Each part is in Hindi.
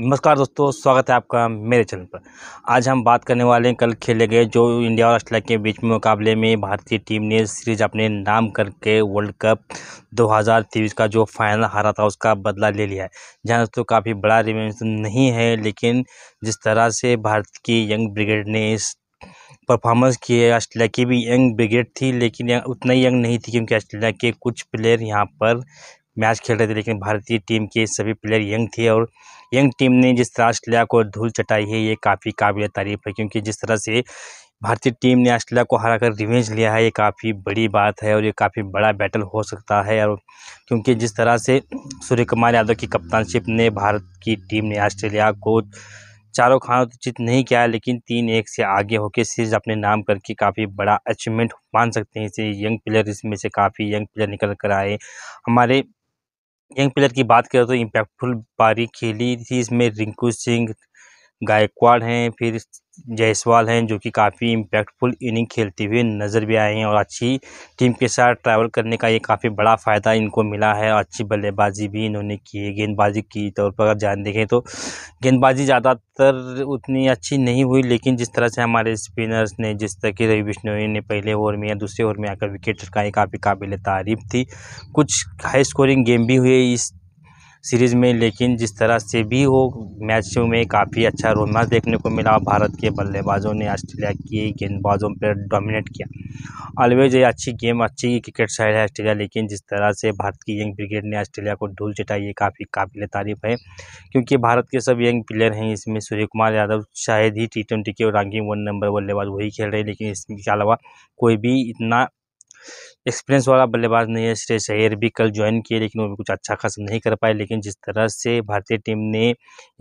नमस्कार दोस्तों स्वागत है आपका मेरे चैनल पर आज हम बात करने वाले हैं कल खेले गए जो इंडिया और ऑस्ट्रेलिया के बीच में मुकाबले में भारतीय टीम ने सीरीज अपने नाम करके वर्ल्ड कप 2023 का जो फाइनल हारा था उसका बदला ले लिया है जहां दोस्तों काफ़ी बड़ा रिवेंस नहीं है लेकिन जिस तरह से भारत की यंग ब्रिगेड ने इस परफॉर्मेंस की है ऑस्ट्रेलिया की भी यंग ब्रिगेड थी लेकिन उतना उतना यंग नहीं थी क्योंकि ऑस्ट्रेलिया के कुछ प्लेयर यहाँ पर मैच खेल रहे थे लेकिन भारतीय टीम के सभी प्लेयर यंग थे और यंग टीम ने जिस तरह ऑस्ट्रेलिया को धूल चटाई है ये काफ़ी काबिल तारीफ है क्योंकि जिस तरह से भारतीय टीम ने ऑस्ट्रेलिया को हराकर रिवेंज लिया है ये काफ़ी बड़ी बात है और ये काफ़ी बड़ा बैटल हो सकता है और क्योंकि जिस तरह से सूर्य कुमार यादव की कप्तानशिप ने भारत की टीम ने ऑस्ट्रेलिया को चारों खानों तो नहीं किया है लेकिन तीन एक से आगे होकर सीरीज अपने नाम करके काफ़ी बड़ा अचीवमेंट मान सकते हैं इसे यंग प्लेयर इसमें से काफ़ी यंग प्लेयर निकल कर आए हमारे यंग प्लेयर की बात करें तो इम्पैक्टफुल पारी खेली थी इसमें रिंकू सिंह गायकवाड़ हैं फिर जायसवाल हैं जो कि काफ़ी इम्पैक्टफुल इनिंग खेलते हुए नज़र भी आए हैं और अच्छी टीम के साथ ट्रैवल करने का ये काफ़ी बड़ा फ़ायदा इनको मिला है और अच्छी बल्लेबाजी भी इन्होंने की है गेंदबाजी की तौर पर अगर जान देखें तो गेंदबाजी ज़्यादातर उतनी अच्छी नहीं हुई लेकिन जिस तरह से हमारे स्पिनर्स ने जिस तरह की रवि बिश्नोई ने पहले ओवर में या दूसरे ओवर में आकर विकेट छटकाई काफ़ी काबिल तारीफ थी कुछ हाई स्कोरिंग गेम भी हुए इस सीरीज़ में लेकिन जिस तरह से भी हो मैचों में काफ़ी अच्छा रोमांस देखने को मिला भारत के बल्लेबाजों ने ऑस्ट्रेलिया के गेंदबाजों पर डोमिनेट किया ऑलवेज ये अच्छी गेम अच्छी क्रिकेट साइड है ऑस्ट्रेलिया लेकिन जिस तरह से भारत की यंग ब्रिगेड ने ऑस्ट्रेलिया को धूल चटाई ये काफ़ी काबिल तारीफ है क्योंकि भारत के सब यंग प्लेयर हैं इसमें सूर्य कुमार यादव शायद ही टी ट्वेंटी के रैंकिंग वन नंबर बल्लेबाज वही खेल रहे हैं लेकिन इसके अलावा कोई भी इतना एक्सपीरियंस वाला बल्लेबाज नहीं है श्रेयस अय्यर भी कल ज्वाइन किए लेकिन वो भी कुछ अच्छा खासा नहीं कर पाए लेकिन जिस तरह से भारतीय टीम ने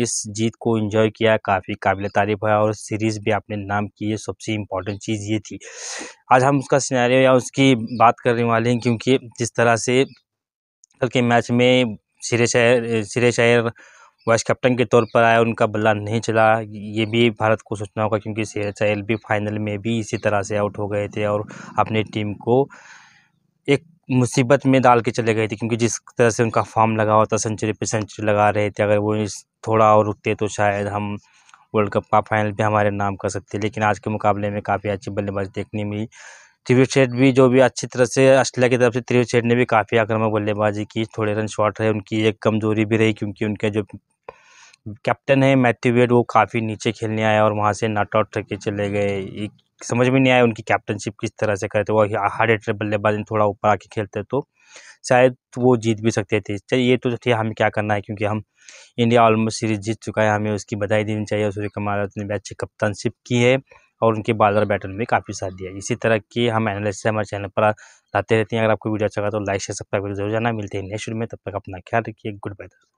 इस जीत को इन्जॉय किया काफ़ी काबिल तारीफ है और सीरीज़ भी आपने नाम की है सबसे इम्पॉर्टेंट चीज़ ये थी आज हम उसका सिनारी या उसकी बात करने वाले हैं क्योंकि जिस तरह से कल के मैच में श्रेयस शहर श्रेयस अय्यर वाइस कैप्टन के तौर पर आया उनका बल्ला नहीं चला ये भी भारत को सोचना होगा क्योंकि अच्छा एल बी फाइनल में भी इसी तरह से आउट हो गए थे और अपनी टीम को एक मुसीबत में डाल के चले गए थे क्योंकि जिस तरह से उनका फॉर्म लगा हुआ था सेंचुरी पे सेंचुरी लगा रहे थे अगर वो थोड़ा और रुकते तो शायद हम वर्ल्ड कप का फाइनल भी हमारे नाम कर सकते लेकिन आज के मुकाबले में काफ़ी अच्छी बल्लेबाजी देखने मिली त्रिवेट सेठ भी जो भी अच्छी तरह से ऑस्ट्रेलिया की तरफ से त्रिवेट सेठ ने भी काफ़ी आक्रमक बल्लेबाजी की थोड़े रन शॉट रहे उनकी एक कमजोरी भी रही क्योंकि उनके जो कैप्टन है मैथ्यू वेड वो काफ़ी नीचे खेलने आया और वहाँ से नॉट आउट करके चले गए एक समझ में नहीं आया उनकी कैप्टनशिप किस तरह से करते वो हार्ड एटर बल्लेबाज थोड़ा ऊपर आके खेलते तो शायद वो जीत भी सकते थे चलिए ये तो ठीक हमें क्या करना है क्योंकि हम इंडिया ऑलमोस्ट सीरीज जीत चुका है हमें उसकी बधाई देनी चाहिए सूर्य कुमार ने भी अच्छी कप्तानशिप की है और उनके बॉलर बैटर में काफ़ी साथ दिया इसी तरह की हम एनालिसिस हमारे चैनल पर लाते रहते हैं अगर आपको वीडियो अच्छा लगा तो लाइक शेयर सब्सक्राइब जरूर जाना मिलते हैं नेक्स्ट में तब तक अपना ख्याल रखिए गुड बाय